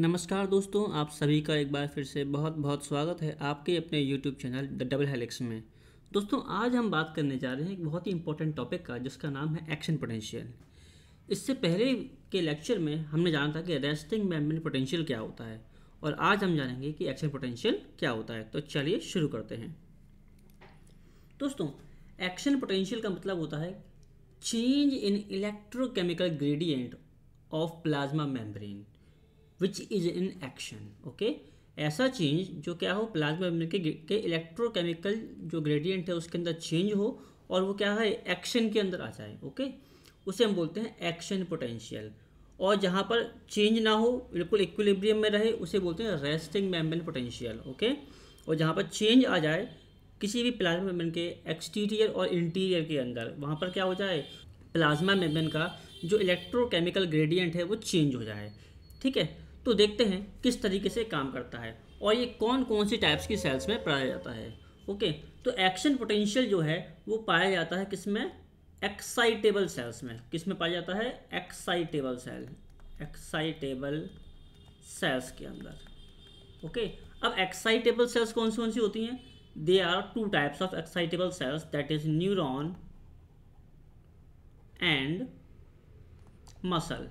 नमस्कार दोस्तों आप सभी का एक बार फिर से बहुत बहुत स्वागत है आपके अपने YouTube channel the double helix में दोस्तों आज हम बात करने जा रहे हैं एक बहुत ही इंपॉर्टेंट टॉपिक का जिसका नाम है एक्शन पोटेंशियल इससे पहले के लेक्चर में हमने जाना था कि रेस्टिंग मेमोरी पोटेंशियल क्या होता है और आज हम जानेंगे कि एक्शन पोटेंशियल क्या होता है तो चलिए शुरू करते हैं दोस्तों एक्शन पोटेंशियल का मतलब होता है change in electrochemical gradient of plasma membrane which is in action okay ऐसा चेंज जो क्या हो प्लाज्मा एमिन के, के इलेक्ट्रोकेमिकल जो ग्रेडियंट है उसके अंदर चेंज हो और वो क्या है एक्शन के अंदर आ जाए ओके उसे हम बोलते हैं एक्शन पोटेंशियल और जहाँ पर चेंज ना हो बिल्कुल इक्विलिब्रियम में रहे उसे बोलते हैं रेस्टिंग मेम्ब्रेन पोटेंशियल ओके और जहाँ पर चेंज आ जाए किसी भी प्लाज्मा मेम्ब्रेन के एक्सटीरियर और इंटीरियर के अंदर वहाँ पर क्या हो जाए प्लाज्मा मेम्ब्रेन का जो इलेक्ट्रोकेमिकल ग्रेडियंट है वो चेंज हो जाए ठीक है तो देखते हैं किस तरीके से काम करता है और ये कौन कौन सी टाइप्स की सेल्स में पाया जाता है ओके तो एक्शन पोटेंशियल जो है वो पाया जाता है किसमें एक्साइटेबल सेल्स में किस में पाया जाता है एक्साइटेबल सेल एक्साइटेबल सेल्स के अंदर ओके अब एक्साइटेबल सेल्स कौन सी कौन सी होती हैं they are two types of excitable cells that is neuron and muscle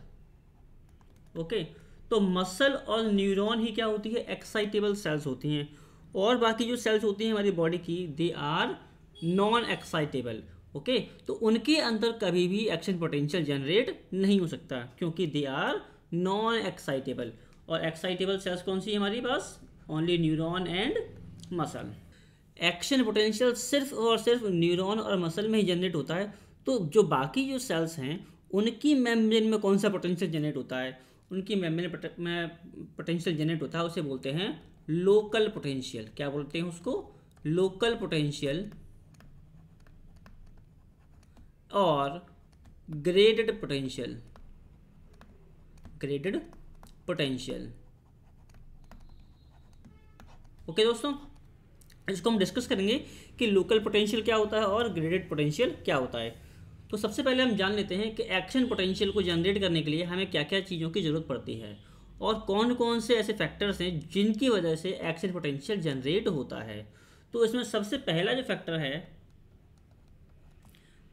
okay तो मसल और न्यूरॉन ही क्या होती है एक्साइटेबल सेल्स होती हैं और बाकी जो सेल्स होती हैं हमारी बॉडी की they are non excitable okay तो उनके अंदर कभी भी एक्शन पोटेंशियल जनरेट नहीं हो सकता क्योंकि दे आर नॉन एक्साइटेबल और एक्साइटेबल सेल्स कौन सी है हमारे पास only neuron and muscle action potential सिर्फ और सिर्फ न्यूरॉन और मसल में ही जनरेट होता है तो जो बाकी जो सेल्स हैं उनकी मेम्ब्रेन में कौन सा पोटेंशियल जनरेट होता है उनकी मैम में पोटेंशियल जनरेट होता है उसे बोलते हैं लोकल पोटेंशियल क्या बोलते हैं उसको लोकल पोटेंशियल और graded potential graded potential okay दोस्तों इसको हम डिस्कस करेंगे कि लोकल पोटेंशियल क्या होता है और ग्रेडेड पोटेंशियल क्या होता है तो सबसे पहले हम जान लेते हैं कि एक्शन पोटेंशियल को जनरेट करने के लिए हमें क्या क्या चीज़ों की ज़रूरत पड़ती है और कौन कौन से ऐसे फैक्टर्स हैं जिनकी वजह से एक्शन पोटेंशियल जनरेट होता है तो इसमें सबसे पहला जो फैक्टर है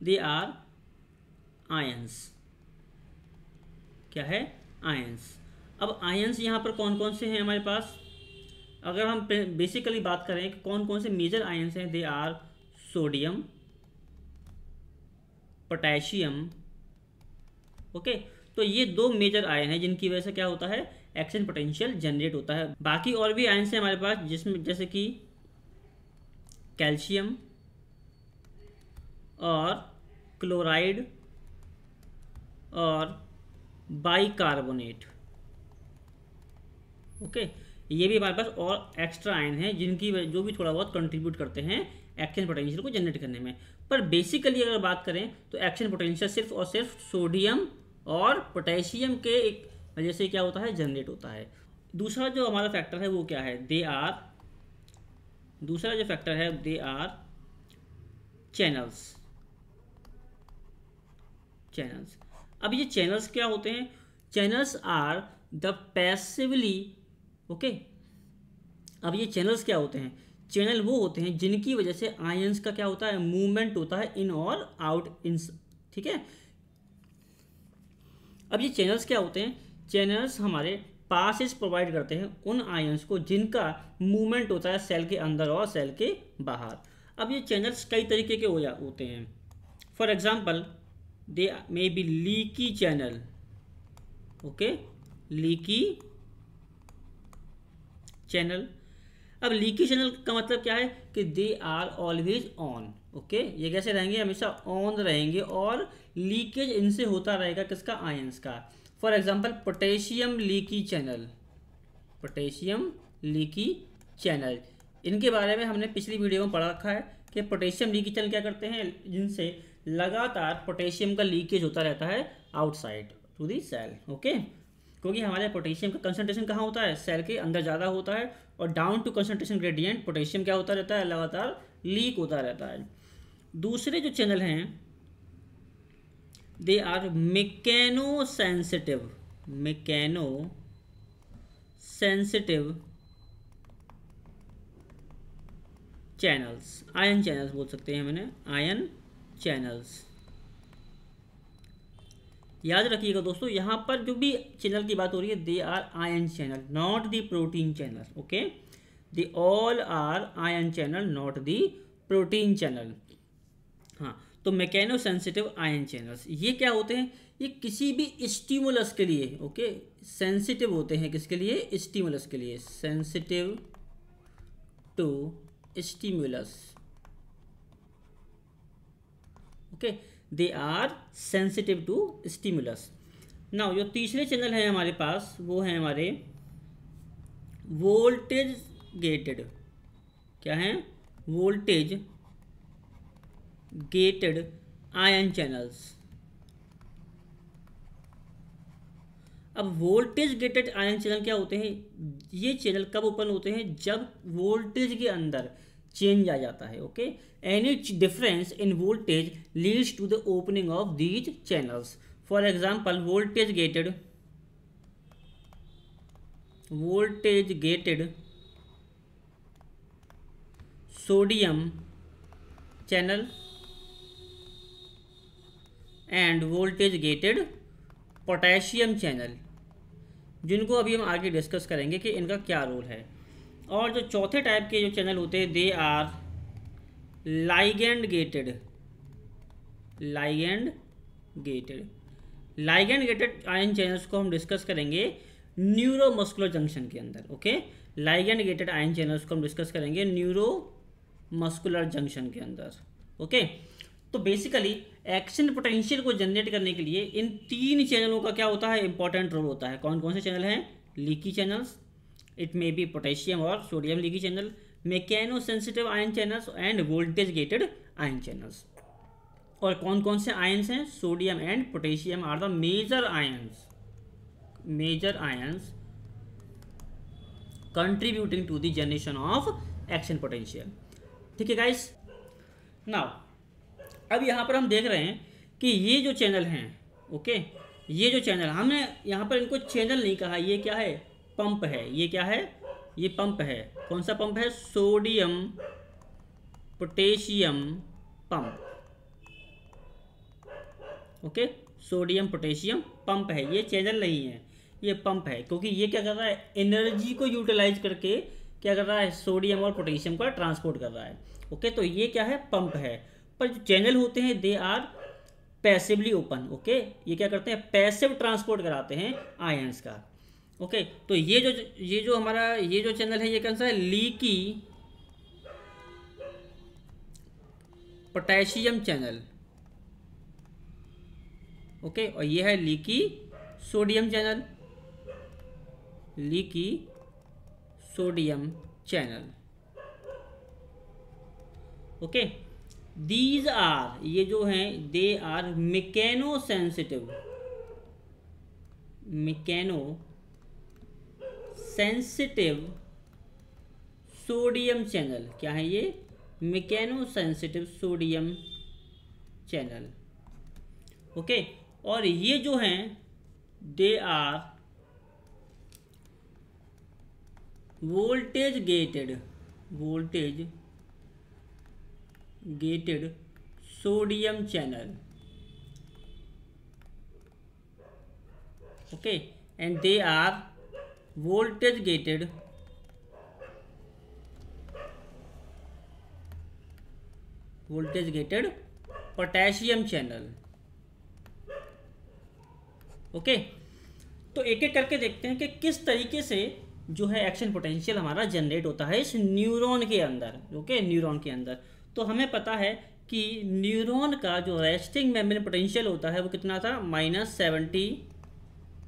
दे आर आयंस क्या है आयंस अब आयंस यहाँ पर कौन कौन से हैं हमारे पास अगर हम बेसिकली बात करें कि कौन कौन से मेजर आयंस हैं they are sodium potassium okay तो ये दो मेजर आयन है जिनकी वजह से क्या होता है एक्शन पोटेंशियल जनरेट होता है बाकी और भी आयन्स हैं हमारे पास जिसमें जैसे कि कैल्शियम और क्लोराइड और बाइकार्बोनेट ओके ये भी हमारे पास और एक्स्ट्रा आयन है जिनकी जो भी थोड़ा बहुत कंट्रीब्यूट करते हैं एक्शन पोटेंशियल को जनरेट करने में पर बेसिकली अगर बात करें तो एक्शन पोटेंशियल सिर्फ और सिर्फ सोडियम और पोटेशियम के एक वजह से क्या होता है जनरेट होता है दूसरा जो हमारा फैक्टर है वो क्या है दे आर दूसरा जो फैक्टर है दे आर चैनल्स चैनल्स अब ये चैनल्स क्या होते हैं channels are the passively okay अब ये चैनल्स क्या होते हैं चैनल वो होते हैं जिनकी वजह से आयंस का क्या होता है मूवमेंट होता है इन और आउट इन ठीक है अब ये चैनल्स क्या होते हैं चैनल्स हमारे पासिस प्रोवाइड करते हैं उन आयंस को जिनका मूवमेंट होता है सेल के अंदर और सेल के बाहर अब ये चैनल्स कई तरीके के हो जा होते हैं for example they may be leaky channel okay leaky channel अब लीकी चैनल का मतलब क्या है कि they are always on okay ये कैसे रहेंगे हमेशा ऑन रहेंगे और लीकेज इनसे होता रहेगा किसका आयंस का for example potassium leaky channel potassium leaky channel इनके बारे में हमने पिछली वीडियो में पढ़ा रखा है कि पोटेशियम लीकी चैनल क्या करते हैं जिनसे लगातार पोटेशियम का लीकेज होता रहता है outside to the cell okay क्योंकि हमारे पोटेशियम का कंसनट्रेशन कहाँ होता है सेल के अंदर ज़्यादा होता है और down to concentration gradient potassium क्या होता रहता है लगातार लीक होता रहता है दूसरे जो चैनल हैं they are mechanosensitive mechanosensitive channels ion channels बोल सकते हैं मैंने आयन चैनल्स याद रखिएगा दोस्तों यहाँ पर जो भी चैनल की बात हो रही है they are ion channel not the protein channel okay they all are ion channel not the protein channel हाँ तो मैकेनो सेंसिटिव आयन चैनल्स ये क्या होते हैं ये किसी भी स्टीमुलस के लिए ओके सेंसिटिव होते हैं किसके लिए स्टीमुलस के लिए sensitive to stimulus okay they are sensitive to stimulus now जो तीसरे चैनल है हमारे पास वो है हमारे वोल्टेज गेटेड क्या है वोल्टेज गेटेड आयन चैनल्स अब वोल्टेज गेटेड आयन चैनल क्या होते हैं ये चैनल कब ओपन होते हैं जब वोल्टेज के अंदर चेंज आ जाता है okay any difference in voltage leads to the opening of these channels for example voltage gated voltage gated sodium channel and voltage gated potassium channel जिनको अभी हम आगे डिस्कस करेंगे कि इनका क्या रोल है और जो चौथे टाइप के जो चैनल होते हैं they are ligand gated ligand gated ligand gated ion channels को हम डिस्कस करेंगे न्यूरोमस्कुलर जंक्शन के अंदर okay ligand gated ion channels को हम डिस्कस करेंगे न्यूरो मस्कुलर जंक्शन के अंदर ओके तो बेसिकली एक्शन पोटेंशियल को जनरेट करने के लिए इन तीन चैनलों का क्या होता है इंपॉर्टेंट रोल होता है कौन कौन से चैनल हैं leaky channels may be potassium और sodium leaky channel mechanosensitive ion channels and voltage gated ion channels और कौन कौन से आयंस हैं sodium and potassium are the major ions major ions contributing to the generation of action potential ठीक है guys now अब यहाँ पर हम देख रहे हैं कि ये जो चैनल हैं ओके ये जो चैनल हमने यहाँ पर इनको चैनल नहीं कहा ये क्या है पंप है ये क्या है ये पंप है कौन सा पंप है sodium potassium pump okay sodium potassium pump है ये चैनल नहीं है ये पंप है क्योंकि ये क्या कर रहा है एनर्जी को यूटिलाइज करके क्या कर रहा है सोडियम और पोटेशियम का ट्रांसपोर्ट कर रहा है ओके तो ये क्या है पंप है पर जो चैनल होते हैं they are passively open okay ये क्या करते हैं पैसिव ट्रांसपोर्ट कराते हैं आयंस का ओके तो ये जो ये जो हमारा ये जो चैनल है ये कौन सा है लीकी पोटेशियम चैनल ओके और ये है leaky sodium channel leaky sodium channel okay these are ये जो हैं they are mechanosensitive mechanosensitive sodium channel क्या है ये mechanosensitive sodium channel okay और ये जो हैं they are voltage gated voltage gated sodium channel okay and they are voltage gated voltage gated potassium channel okay तो एक एक करके देखते हैं कि किस तरीके से जो है एक्शन पोटेंशियल हमारा जनरेट होता है इस न्यूरॉन के अंदर ओके न्यूरॉन के अंदर तो हमें पता है कि न्यूरॉन का जो रेस्टिंग मेम्ब्रेन पोटेंशियल होता है वो कितना था minus seventy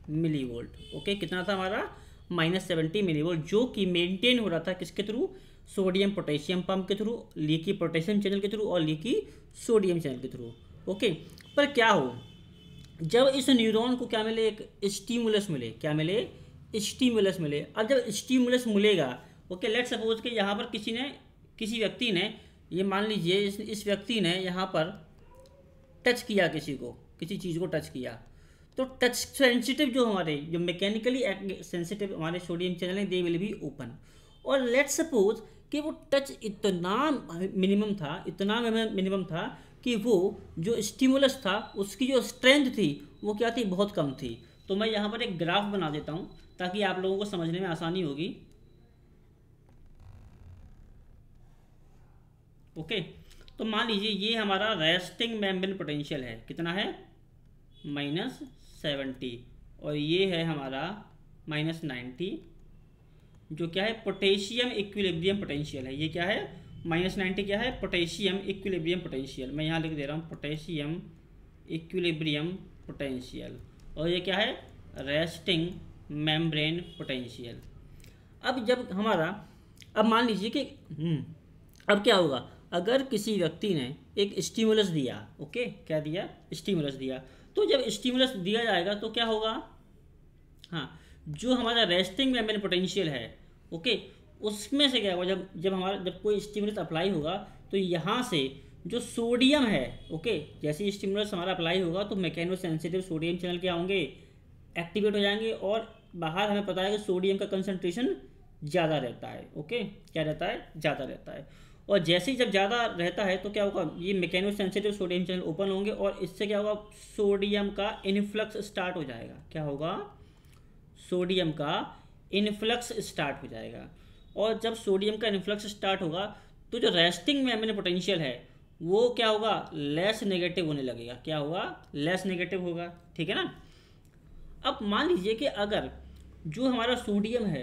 milli volt okay कितना था हमारा माइनस सेवेंटी मिलीवोल्ट जो कि मेंटेन हो रहा था किसके थ्रू सोडियम पोटेशियम पंप के थ्रू लीकी पोटेशियम चैनल के थ्रू और लीकी सोडियम चैनल के थ्रू ओके पर क्या हो जब इस न्यूरॉन को क्या मिले एक स्टीमुलस मिले क्या मिले स्टीमुलस मिले अब जब स्टीमुलस मिलेगा ओके लेट सपोज कि यहाँ पर किसी ने किसी व्यक्ति ने ये मान लीजिए इस, इस व्यक्ति ने यहाँ पर टच किया किसी को किसी चीज़ को टच किया तो टच सेंसिटिव जो हमारे जो मैकेनिकली सेंसिटिव हमारे सोडियम चैनल हैं दे विल भी ओपन और लेट सपोज कि वो टच इतना मिनिमम था इतना मिनिमम था कि वो जो स्टिमुलस था उसकी जो स्ट्रेंथ थी वो क्या थी बहुत कम थी तो मैं यहाँ पर एक ग्राफ बना देता हूँ ताकि आप लोगों को समझने में आसानी होगी ओके तो मान लीजिए ये हमारा रेस्टिंग मेम्ब्रेन पोटेंशियल है कितना है माइनस सेवेंटी और ये है हमारा माइनस नाइन्टी जो क्या है पोटेशियम इक्विलिब्रियम पोटेंशियल है ये क्या है माइनस नाइन्टी क्या है पोटेशियम इक्विलिब्रियम पोटेंशियल मैं यहाँ लिख दे रहा हूँ पोटेशियम इक्विलिब्रियम पोटेंशियल और ये क्या है रेस्टिंग मेम्ब्रेन पोटेंशियल अब जब हमारा अब मान लीजिए कि हम्म, अब क्या होगा अगर किसी व्यक्ति ने एक स्टिमुलस दिया ओके क्या दिया स्टिमुलस दिया तो जब स्टिमुलस दिया जाएगा तो क्या होगा हाँ जो हमारा रेस्टिंग मेम्ब्रेन पोटेंशियल है ओके उसमें से क्या होगा जब जब हमारा जब कोई स्टिमुलस अप्लाई होगा तो यहाँ से जो सोडियम है ओके जैसे स्टिमुलस हमारा अप्लाई होगा तो मैकेनो सेंसिटिव सोडियम चैनल क्या होंगे एक्टिवेट हो जाएंगे और बाहर हमें पता है कि सोडियम का कंसनट्रेशन ज़्यादा रहता है ओके क्या रहता है ज़्यादा रहता है और जैसे ही जब ज़्यादा रहता है तो क्या होगा ये mechanosensitive sodium channel open होंगे और इससे क्या होगा सोडियम का इन्फ्लक्स स्टार्ट हो जाएगा क्या होगा सोडियम का इन्फ्लक्स स्टार्ट हो जाएगा और जब सोडियम का इन्फ्लक्स स्टार्ट होगा तो जो रेस्टिंग मेम्ब्रेन पोटेंशियल है वो क्या होगा लेस नेगेटिव होने लगेगा क्या होगा लेस नेगेटिव होगा ठीक है ना अब मान लीजिए कि अगर जो हमारा सोडियम है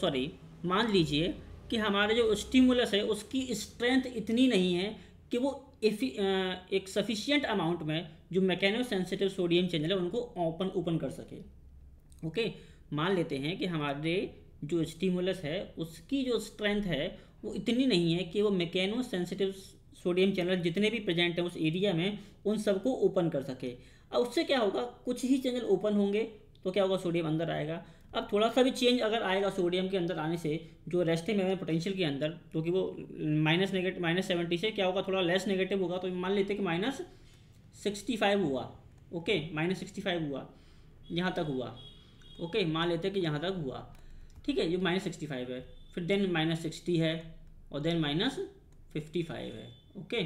सॉरी मान लीजिए कि हमारे जो स्टिमुलस है उसकी स्ट्रेंथ इतनी नहीं है कि वो एक सफिशियंट अमाउंट में जो मैकेनो सेंसिटिव सोडियम चैनल है उनको ओपन ओपन कर सके ओके मान लेते हैं कि हमारे जो स्टिमुलस है उसकी जो स्ट्रेंथ है वो इतनी नहीं है कि वो मैकेनो सेंसिटिव सोडियम चैनल जितने भी प्रेजेंट हैं उस एरिया में उन सबको ओपन कर सके अब उससे क्या होगा कुछ ही चैनल ओपन होंगे तो क्या होगा सोडियम अंदर आएगा अब थोड़ा सा भी चेंज अगर आएगा सोडियम के अंदर आने से जो है मेम्ब्रेन पोटेंशियल के अंदर क्योंकि तो वो माइनस नेगेटिव माइनस सेवेंटी से क्या होगा थोड़ा लेस नेगेटिव होगा तो मान लेते कि माइनस सिक्सटी फाइव हुआ ओके माइनस सिक्सटी फाइव हुआ यहाँ तक हुआ ओके मान लेते कि यहाँ तक हुआ ठीक है ये माइनस सिक्सटी फाइव है फिर देन माइनस सिक्सटी है और देन माइनस फिफ्टी फाइव है ओके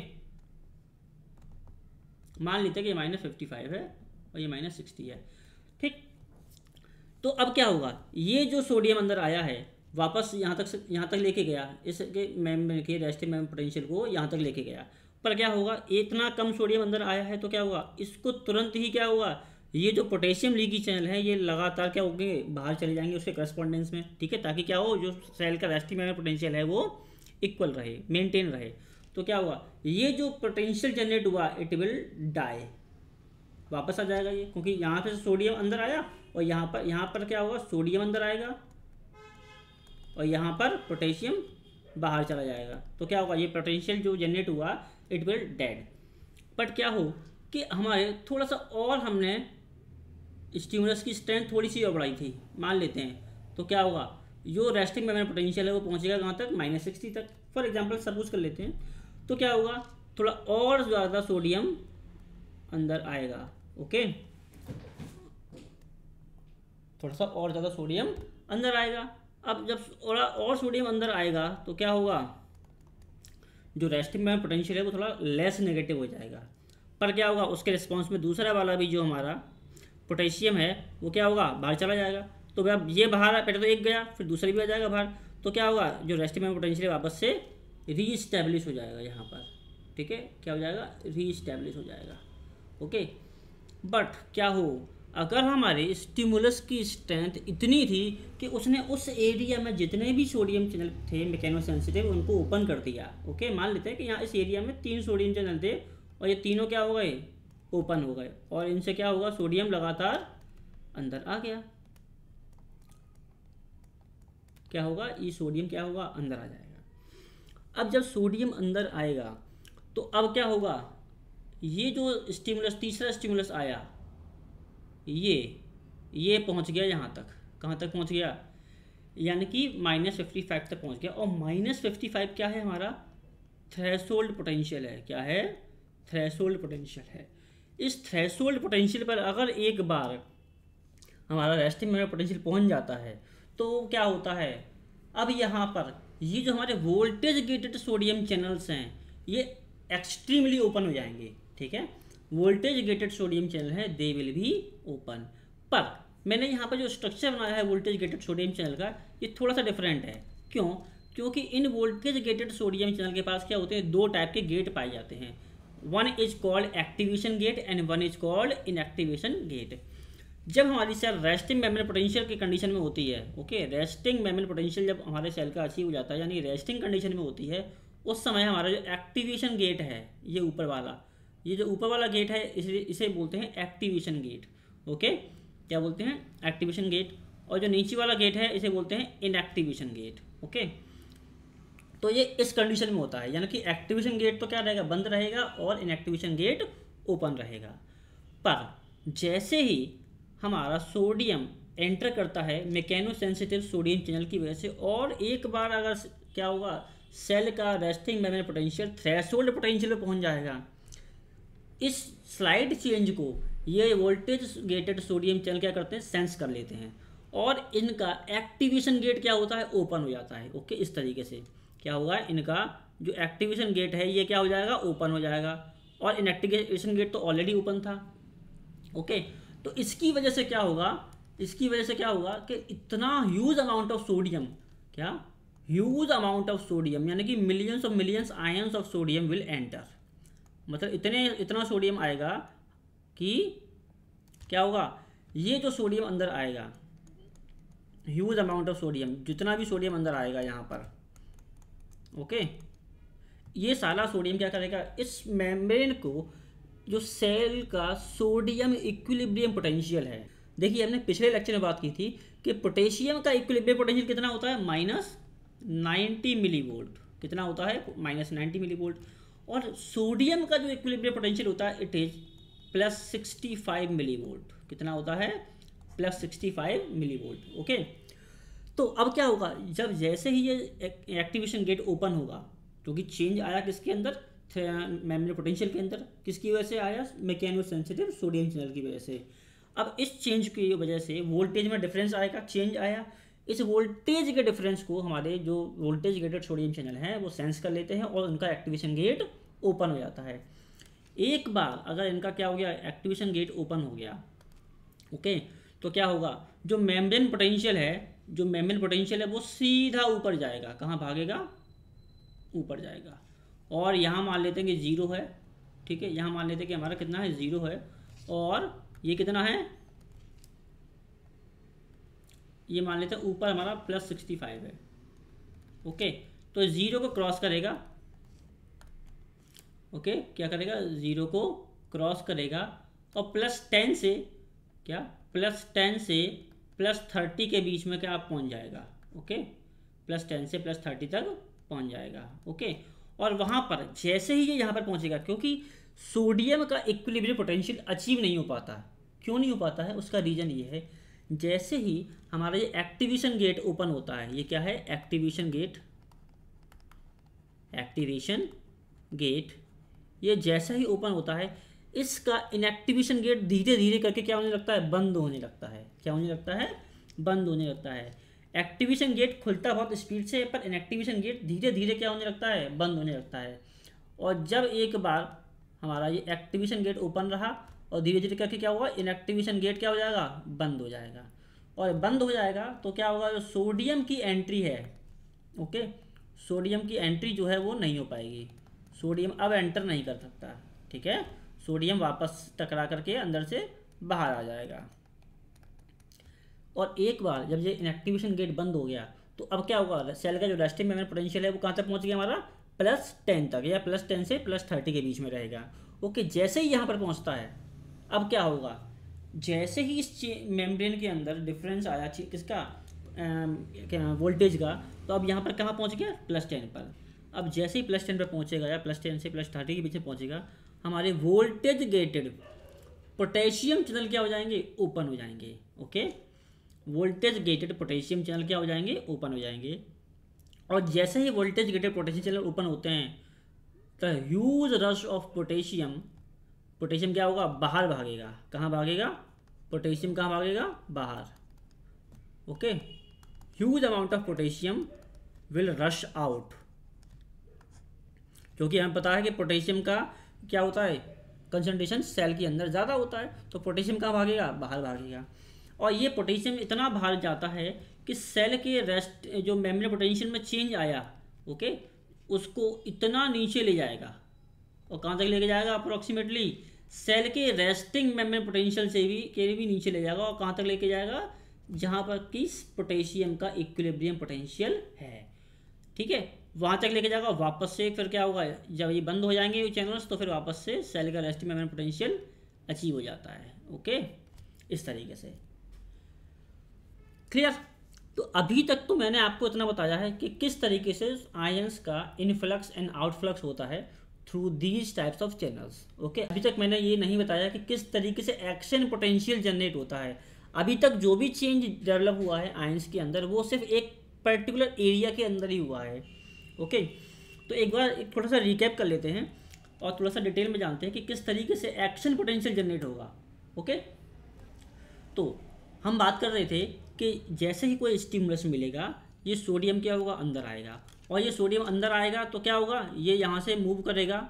मान लेते कि ये माइनस फिफ्टी फाइव है और ये माइनस सिक्सटी है तो अब क्या होगा ये जो सोडियम अंदर आया है वापस यहाँ तक यहाँ तक लेके गया इसके मैम के रेस्ट मैम पोटेंशियल को यहाँ तक लेके गया पर क्या होगा इतना कम सोडियम अंदर आया है तो क्या होगा इसको तुरंत ही क्या होगा ये जो पोटेशियम लीकी चैनल है ये लगातार क्या होंगे बाहर चले जाएंगे उसके करस्पॉन्डेंस में ठीक है ताकि क्या हो जो सेल का रेस्टिंग मैम पोटेंशियल है वो इक्वल रहे मेनटेन रहे तो क्या हुआ ये जो पोटेंशियल जनरेट हुआ इट विल डाई वापस आ जाएगा ये क्योंकि यहाँ पे सोडियम अंदर आया और यहाँ पर यहाँ पर क्या होगा सोडियम अंदर आएगा और यहाँ पर पोटेशियम बाहर चला जाएगा तो क्या होगा ये पोटेंशियल जो जनरेट हुआ इट विल डेड बट क्या हो कि हमारे थोड़ा सा और हमने स्टीमुलस की स्ट्रेंथ थोड़ी सी और बढ़ाई थी मान लेते हैं तो क्या होगा जो रेस्टिंग मेरा पोटेंशियल है वो पहुंचेगा कहाँ तक माइनस सिक्सटी तक फॉर एग्जाम्पल सपोज कर लेते हैं तो क्या होगा थोड़ा और ज़्यादा सोडियम अंदर आएगा ओके okay? थोड़ा सा और ज़्यादा सोडियम अंदर आएगा अब जब थोड़ा और सोडियम अंदर आएगा तो क्या होगा जो रेस्टिंग में पोटेंशियल है वो थोड़ा लेस नेगेटिव हो जाएगा पर क्या होगा उसके रिस्पॉन्स में दूसरा वाला भी जो हमारा पोटेशियम है वो क्या होगा बाहर चला जाएगा तो अब ये बाहर पहले तो एक गया फिर दूसरा भी आ जाएगा बाहर तो क्या होगा जो रेस्टिंग में पोटेंशियल वापस से रीस्टैब्लिश हो जाएगा यहाँ पर ठीक है क्या हो जाएगा रीस्टैब्लिश हो जाएगा ओके बट क्या हो अगर हमारे स्टिमुलस की स्ट्रेंथ इतनी थी कि उसने उस एरिया में जितने भी सोडियम चैनल थे मैकेनो सेंसिटिव उनको ओपन कर दिया ओके मान लेते हैं कि यहाँ इस एरिया में तीन सोडियम चैनल थे और ये तीनों क्या हो गए ओपन हो गए और इनसे क्या होगा सोडियम लगातार अंदर आ गया क्या होगा ये सोडियम क्या होगा अंदर आ जाएगा अब जब सोडियम अंदर आएगा तो अब क्या होगा ये जो स्टिमुलस तीसरा स्टिमुलस आया ये ये पहुंच गया यहाँ तक कहाँ तक पहुंच गया यानी कि माइनस फिफ्टी फाइव तक पहुंच गया और माइनस फिफ्टी फाइव क्या है हमारा थ्रेसोल्ड पोटेंशियल है क्या है थ्रेसोल्ड पोटेंशियल है इस थ्रेसोल्ड पोटेंशियल पर अगर एक बार हमारा रेस्टिंग मेमोरी पोटेंशियल पहुंच जाता है तो क्या होता है अब यहाँ पर ये जो हमारे वोल्टेज गेटेड सोडियम चैनल्स हैं ये एक्सट्रीमली ओपन हो जाएंगे ठीक है वोल्टेज गेटेड सोडियम चैनल है दे विल भी ओपन पर मैंने यहाँ पर जो स्ट्रक्चर बनाया है वोल्टेज गेटेड सोडियम चैनल का ये थोड़ा सा डिफरेंट है क्यों क्योंकि इन वोल्टेज गेटेड सोडियम चैनल के पास क्या होते हैं दो टाइप के गेट पाए जाते हैं one is called activation gate and one is called inactivation gate जब हमारी सेल रेस्टिंग मेमोरी पोटेंशियल की कंडीशन में होती है ओके रेस्टिंग मेमोरी पोटेंशियल जब हमारे सेल का अचीव हो जाता है यानी रेस्टिंग कंडीशन में होती है उस समय हमारा जो एक्टिवेशन गेट है ये ऊपर वाला ये जो ऊपर वाला गेट है इसे इसे बोलते हैं एक्टिवेशन गेट ओके क्या बोलते हैं एक्टिवेशन गेट और जो नीचे वाला गेट है इसे बोलते हैं इनएक्टिवेशन गेट ओके तो ये इस कंडीशन में होता है यानी कि एक्टिवेशन गेट तो क्या रहेगा बंद रहेगा और इनएक्टिवेशन गेट ओपन रहेगा पर जैसे ही हमारा सोडियम एंटर करता है मैकेनो सेंसिटिव सोडियम चैनल की वजह से और एक बार अगर क्या होगा सेल का resting memory potential threshold potential पर पहुंच जाएगा इस स्लाइड चेंज को ये वोल्टेज गेटेड सोडियम चैनल क्या करते हैं सेंस कर लेते हैं और इनका एक्टिवेशन गेट क्या होता है ओपन हो जाता है ओके इस तरीके से क्या होगा इनका जो एक्टिवेशन गेट है ये क्या हो जाएगा ओपन हो जाएगा और इनएक्टिवेशन गेट तो ऑलरेडी ओपन था ओके तो इसकी वजह से क्या होगा इसकी वजह से क्या होगा कि इतना ह्यूज अमाउंट ऑफ सोडियम क्या ह्यूज अमाउंट ऑफ सोडियम यानी कि millions of millions ions of sodium will enter मतलब इतने इतना सोडियम आएगा कि क्या होगा ये जो सोडियम अंदर आएगा ह्यूज अमाउंट ऑफ सोडियम जितना भी सोडियम अंदर आएगा यहाँ पर ओके ये सारा सोडियम क्या करेगा इस मेम्ब्रेन को जो सेल का सोडियम इक्विलिब्रियम पोटेंशियल है देखिए हमने पिछले लेक्चर में बात की थी कि पोटेशियम का इक्विलिब्रियम पोटेंशियल कितना होता है माइनस नाइन्टी मिली वोल्ट कितना होता है माइनस नाइन्टी मिली वोल्ट और सोडियम का जो इक्विलिब्रियम पोटेंशियल होता है it is plus sixty five milli volt कितना होता है plus sixty five milli volt okay तो अब क्या होगा जब जैसे ही ये एक्टिवेशन गेट ओपन होगा क्योंकि तो चेंज आया किसके अंदर मेमोरी पोटेंशियल के अंदर किसकी वजह से आया मैकेनो सेंसिटिव सोडियम चैनल की वजह से अब इस चेंज की वजह से वोल्टेज में डिफरेंस आएगा चेंज आया इस वोल्टेज के डिफरेंस को हमारे जो वोल्टेज गेटेड सोडियम चैनल हैं वो सेंस कर लेते हैं और उनका एक्टिवेशन गेट ओपन हो जाता है एक बार अगर इनका क्या हो गया एक्टिवेशन गेट ओपन हो गया ओके तो क्या होगा जो मेम्ब्रेन पोटेंशियल है जो मेम्ब्रेन पोटेंशियल है वो सीधा ऊपर जाएगा कहाँ भागेगा ऊपर जाएगा और यहाँ मान लेते हैं कि ज़ीरो है ठीक है यहाँ मान लेते हैं कि हमारा कितना है ज़ीरो है और ये कितना है ये मान लेते हैं ऊपर हमारा प्लस सिक्सटी फाइव है ओके तो ज़ीरो को क्रॉस करेगा ओके क्या करेगा ज़ीरो को क्रॉस करेगा और प्लस टेन से क्या प्लस टेन से प्लस थर्टी के बीच में क्या आप पहुंच जाएगा ओके प्लस टेन से प्लस थर्टी तक पहुंच जाएगा ओके और वहाँ पर जैसे ही ये यहाँ पर पहुँचेगा क्योंकि सोडियम का इक्विलिब्रियम पोटेंशियल अचीव नहीं हो पाता क्यों नहीं हो पाता है उसका रीज़न ये है जैसे ही हमारा ये एक्टिवेशन गेट ओपन होता है ये क्या है एक्टिवेशन गेट एक्टिवेशन गेट ये जैसा ही ओपन होता है इसका इनएक्टिवेशन गेट धीरे धीरे करके क्या होने लगता है बंद होने लगता है क्या होने लगता है बंद होने लगता है एक्टिवेशन गेट खुलता बहुत स्पीड से पर इनएक्टिवेशन गेट धीरे धीरे क्या होने लगता है बंद होने लगता है और जब एक बार हमारा ये एक्टिवेशन गेट ओपन रहा और धीरे धीरे करके क्या होगा इनएक्टिवेशन गेट क्या हो जाएगा बंद हो जाएगा और बंद हो जाएगा तो क्या होगा जो सोडियम की एंट्री है ओके सोडियम की एंट्री जो है वो नहीं हो पाएगी सोडियम अब एंटर नहीं कर सकता ठीक है सोडियम वापस टकरा करके अंदर से बाहर आ जाएगा और एक बार जब ये इनएक्टिवेशन गेट बंद हो गया तो अब क्या होगा सेल का जो रेस्टिंग मेमोरी पोटेंशियल है वो कहाँ तक पहुँच गया हमारा प्लस टेन तक या प्लस टेन से प्लस थर्टी के बीच में रहेगा ओके जैसे ही यहाँ पर पहुँचता है अब क्या होगा जैसे ही इस मेम्ब्रेन के अंदर डिफरेंस आया किसका वोल्टेज का तो अब यहाँ पर कहाँ पहुँच गया प्लस टेन पर अब जैसे ही प्लस टेन पर पहुँचेगा या प्लस टेन से प्लस थर्टी के पीछे पहुँचेगा हमारे वोल्टेज गेटेड पोटेशियम चैनल क्या हो जाएंगे ओपन हो जाएंगे okay voltage gated potassium channel क्या हो जाएंगे ओपन हो जाएंगे और जैसे ही voltage gated potassium channel open होते हैं the huge rush of potassium potassium क्या होगा बाहर भागेगा कहाँ भागेगा पोटेशियम कहाँ भागेगा बाहर okay huge amount of potassium will rush out क्योंकि हमें पता है कि पोटेशियम का क्या होता है कंसनट्रेशन सेल के अंदर ज़्यादा होता है तो पोटेशियम कहाँ भागेगा बाहर भागेगा और ये पोटेशियम इतना बाहर जाता है कि सेल के रेस्ट जो मेमोरी पोटेंशियल में चेंज आया ओके उसको इतना नीचे ले जाएगा और कहाँ तक लेके जाएगा अप्रोक्सीमेटली सेल के रेस्टिंग मेम्ब्रेन पोटेंशियल से भी के भी नीचे ले जाएगा और कहाँ तक लेके जाएगा जहाँ पर किस पोटेशियम का इक्विलिब्रियम पोटेंशियल है ठीक है वहाँ तक लेके जाएगा वापस से फिर क्या होगा जब ये बंद हो जाएंगे ये चैनल्स तो फिर वापस से सेल का रेस्टिंग मेम्ब्रेन पोटेंशियल अचीव हो जाता है ओके इस तरीके से क्लियर तो अभी तक तो मैंने आपको इतना बताया है कि किस तरीके से आयंस का इनफ्लक्स एंड आउटफ्लक्स होता है through these types of channels okay अभी तक मैंने ये नहीं बताया कि किस तरीके से एक्शन पोटेंशियल जनरेट होता है अभी तक जो भी चेंज डेवलप हुआ है आयंस के अंदर वो सिर्फ एक पर्टिकुलर एरिया के अंदर ही हुआ है ओके तो एक बार एक थोड़ा सा रिकैप कर लेते हैं और थोड़ा सा डिटेल में जानते हैं कि किस तरीके से एक्शन पोटेंशियल जनरेट होगा ओके तो हम बात कर रहे थे कि जैसे ही कोई स्टिमुलस मिलेगा ये सोडियम क्या होगा अंदर आएगा और ये सोडियम अंदर आएगा तो क्या होगा ये यहाँ से मूव करेगा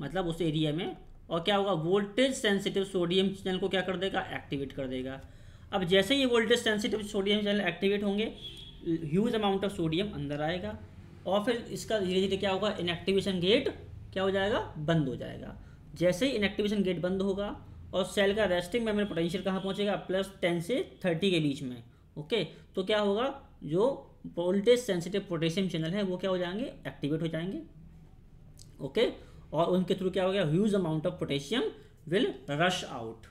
मतलब उस एरिया में और क्या होगा वोल्टेज सेंसिटिव सोडियम चैनल को क्या कर देगा एक्टिवेट कर देगा अब जैसे ये voltage sensitive sodium channel activate होंगे ह्यूज अमाउंट ऑफ सोडियम अंदर आएगा और फिर इसका धीरे धीरे क्या होगा इनएक्टिवेशन गेट क्या हो जाएगा बंद हो जाएगा जैसे ही इनएक्टिवेशन गेट बंद होगा और सेल का रेस्टिंग मेमोरी पोटेंशियल कहाँ पहुँचेगा प्लस टेन से थर्टी के बीच में ओके तो क्या होगा जो वोल्टेज सेंसिटिव पोटेशियम चैनल है वो क्या हो जाएंगे एक्टिवेट हो जाएंगे ओके okay? और उनके थ्रू क्या हो गया huge amount of potassium will rush out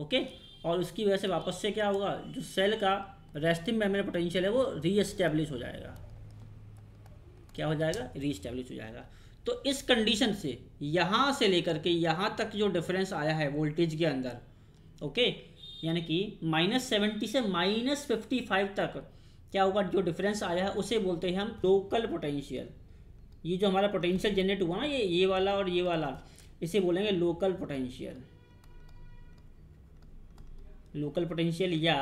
okay और उसकी वजह से वापस से क्या होगा जो सेल का रेस्टिंग मेमोरी पोटेंशियल है वो रीएस्टेब्लिश हो जाएगा क्या हो जाएगा रीएस्टेब्लिश हो जाएगा तो इस कंडीशन से यहाँ से लेकर के यहाँ तक जो डिफरेंस आया है वोल्टेज के अंदर ओके यानी कि माइनस सेवेंटी से माइनस फिफ्टी फाइव तक क्या होगा जो डिफरेंस आया है उसे बोलते हैं हम लोकल पोटेंशियल ये जो हमारा पोटेंशियल जनरेट हुआ ना ये ये वाला और ये वाला इसे बोलेंगे लोकल पोटेंशियल लोकल पोटेंशियल या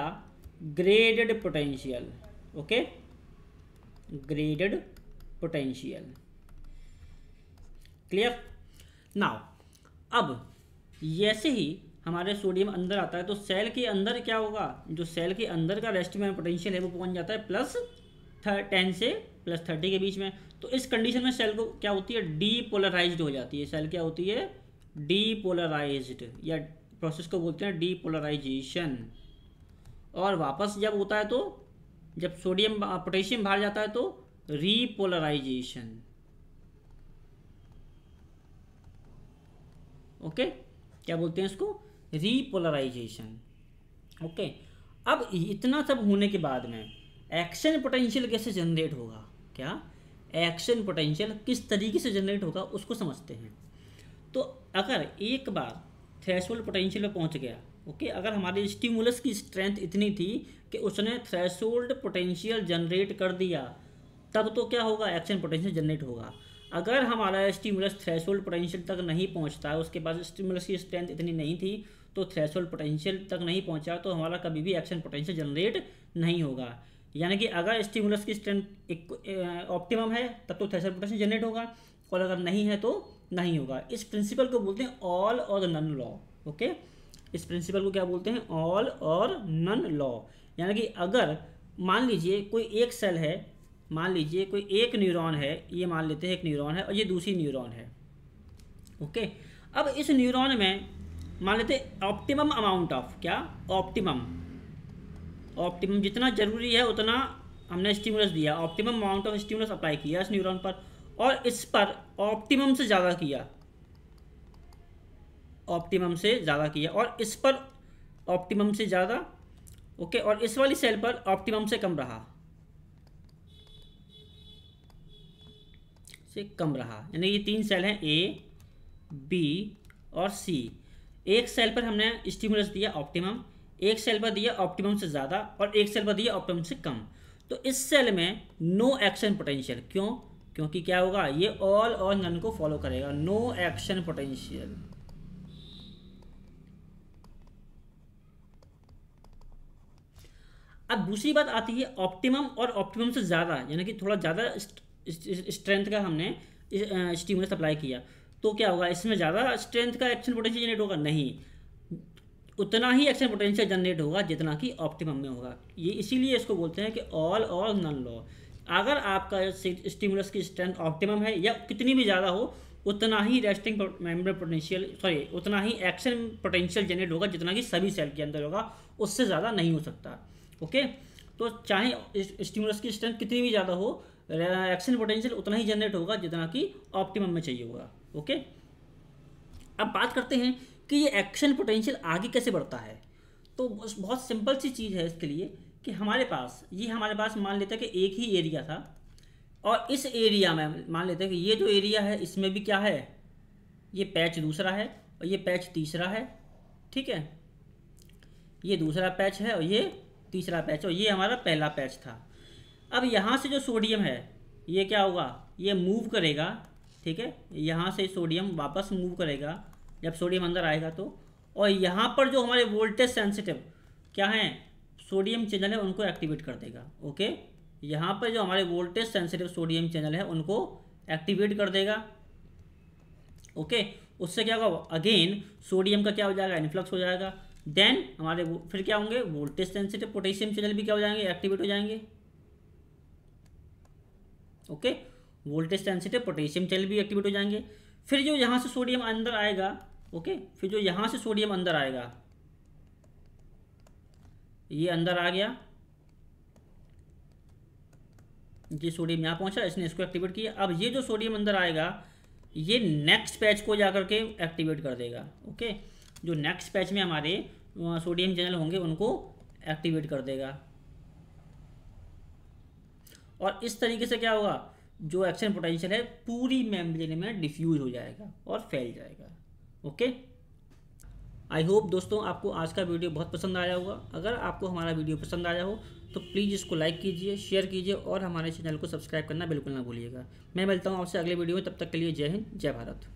graded potential okay graded potential clear now अब जैसे ही हमारे सोडियम अंदर आता है तो सेल के अंदर क्या होगा जो सेल के अंदर का रेस्ट में पोटेंशियल है वो पहुंच जाता है प्लस टेन से प्लस थर्टी के बीच में तो इस कंडीशन में सेल को क्या होती है डीपोलराइज हो जाती है सेल क्या होती है डीपोलराइज्ड या प्रोसेस को बोलते हैं डीपोलराइजेशन और वापस जब होता है तो जब सोडियम पोटेशियम बाहर जाता है तो रीपोलराइजेशन ओके क्या बोलते हैं इसको रीपोलराइजेशन ओके अब इतना सब होने के बाद में एक्शन पोटेंशियल कैसे जनरेट होगा क्या एक्शन पोटेंशियल किस तरीके से जनरेट होगा उसको समझते हैं तो अगर एक बार थ्रेशोल्ड पोटेंशियल पर पहुंच गया ओके अगर हमारे स्टिमुलस की स्ट्रेंथ इतनी थी कि उसने थ्रेशोल्ड पोटेंशियल जनरेट कर दिया तब तो क्या होगा एक्शन पोटेंशियल जनरेट होगा अगर हमारा स्टिमुलस थ्रेशोल्ड पोटेंशियल तक नहीं पहुंचता उसके पास स्टिमुलस की स्ट्रेंथ इतनी नहीं थी तो थ्रेशोल्ड पोटेंशियल तक नहीं पहुंचा तो हमारा कभी भी एक्शन पोटेंशियल जनरेट नहीं होगा यानी कि अगर स्टिमुलस की स्ट्रेंथ ऑप्टिमम है तब तो थ्रेशोल्ड पोटेंशियल जनरेट होगा और अगर नहीं है तो नहीं होगा इस प्रिंसिपल को बोलते हैं all or none law okay इस प्रिंसिपल को क्या बोलते हैं ऑल और नन लॉ यानी कि अगर मान लीजिए कोई एक सेल है मान लीजिए कोई एक न्यूरॉन है ये मान लेते हैं एक न्यूरॉन है और ये दूसरी न्यूरॉन है ओके अब इस न्यूरॉन में मान लेते ऑप्टिमम अमाउंट ऑफ क्या ऑप्टिमम ऑप्टिमम जितना ज़रूरी है उतना हमने स्टिमुलस दिया optimum amount of stimulus apply किया इस न्यूरॉन पर और इस पर ऑप्टिमम से ज़्यादा किया ऑप्टिमम से ज़्यादा किया और इस पर ऑप्टिमम से ज़्यादा ओके और इस वाली सेल पर ऑप्टिमम से कम रहा से कम रहा यानी ये तीन सेल हैं ए बी और सी एक सेल पर हमने स्टिमुलस दिया ऑप्टिमम एक सेल पर दिया ऑप्टिमम से ज़्यादा और एक सेल पर दिया ऑप्टिमम से कम तो इस सेल में नो एक्शन पोटेंशियल क्यों क्योंकि क्या होगा ये ऑल और नन को फॉलो करेगा नो एक्शन पोटेंशियल अब दूसरी बात आती है ऑप्टिमम और ऑप्टिमम से ज़्यादा यानी कि थोड़ा ज़्यादा स्ट्रेंथ का हमने स्टिमुलस अप्लाई किया तो क्या होगा इसमें ज़्यादा स्ट्रेंथ का एक्शन पोटेंशियल जनरेट होगा नहीं उतना ही एक्शन पोटेंशियल जनरेट होगा जितना कि ऑप्टिमम में होगा ये इसीलिए इसको बोलते हैं कि ऑल और नन लॉ अगर आपका स्टिमुलस की स्ट्रेंथ ऑप्टिमम है या कितनी भी ज़्यादा हो उतना ही रेस्टिंग मेम्बर पोटेंशियल सॉरी उतना ही एक्शन पोटेंशियल जनरेट होगा जितना कि सभी सेल के अंदर होगा उससे ज़्यादा नहीं हो सकता ओके तो चाहे स्टीमुलस की स्ट्रेंथ कितनी भी ज़्यादा हो एक्शन पोटेंशियल उतना ही जनरेट होगा जितना कि ऑप्टिमम में चाहिए होगा ओके अब बात करते हैं कि ये एक्शन पोटेंशियल आगे कैसे बढ़ता है तो बहुत सिंपल सी चीज़ है इसके लिए कि हमारे पास ये हमारे पास मान लेते हैं कि एक ही एरिया था और इस एरिया में मान लेते हैं कि ये जो एरिया है इसमें भी क्या है ये पैच दूसरा है और ये पैच तीसरा है ठीक है ये दूसरा पैच है और ये तीसरा पैच और ये हमारा पहला पैच था अब यहाँ से जो सोडियम है ये क्या होगा ये मूव करेगा ठीक है यहाँ से सोडियम वापस मूव करेगा जब सोडियम अंदर आएगा तो और यहाँ पर जो हमारे वोल्टेज सेंसिटिव क्या हैं सोडियम चैनल है उनको एक्टिवेट कर देगा ओके यहाँ पर जो हमारे वोल्टेज सेंसिटिव सोडियम चैनल है उनको एक्टिवेट कर देगा ओके उससे क्या होगा अगेन सोडियम का क्या हो जाएगा इन्फ्लक्स हो जाएगा देन हमारे फिर क्या होंगे वोल्टेज सेंसिटिव पोटेशियम चैनल भी क्या हो जाएंगे एक्टिवेट हो जाएंगे okay voltage sensitive potassium cell भी एक्टिवेट हो जाएंगे फिर जो यहाँ से सोडियम अंदर आएगा ओके फिर जो यहाँ से सोडियम अंदर आएगा ये अंदर आ गया ये सोडियम यहाँ पहुँचा इसने इसको एक्टिवेट किया अब ये जो सोडियम अंदर आएगा ये नेक्स्ट पैच को जा करके एक्टिवेट कर देगा ओके जो नेक्स्ट पैच में हमारे सोडियम चैनल होंगे उनको एक्टिवेट कर देगा और इस तरीके से क्या होगा जो एक्शन पोटेंशियल है पूरी मेम्ब्रेन में डिफ्यूज हो जाएगा और फैल जाएगा ओके आई होप दोस्तों आपको आज का वीडियो बहुत पसंद आया होगा अगर आपको हमारा वीडियो पसंद आया हो तो प्लीज़ इसको लाइक कीजिए शेयर कीजिए और हमारे चैनल को सब्सक्राइब करना बिल्कुल ना भूलिएगा मैं मिलता हूँ आपसे अगले वीडियो में तब तक के लिए जय हिंद जय भारत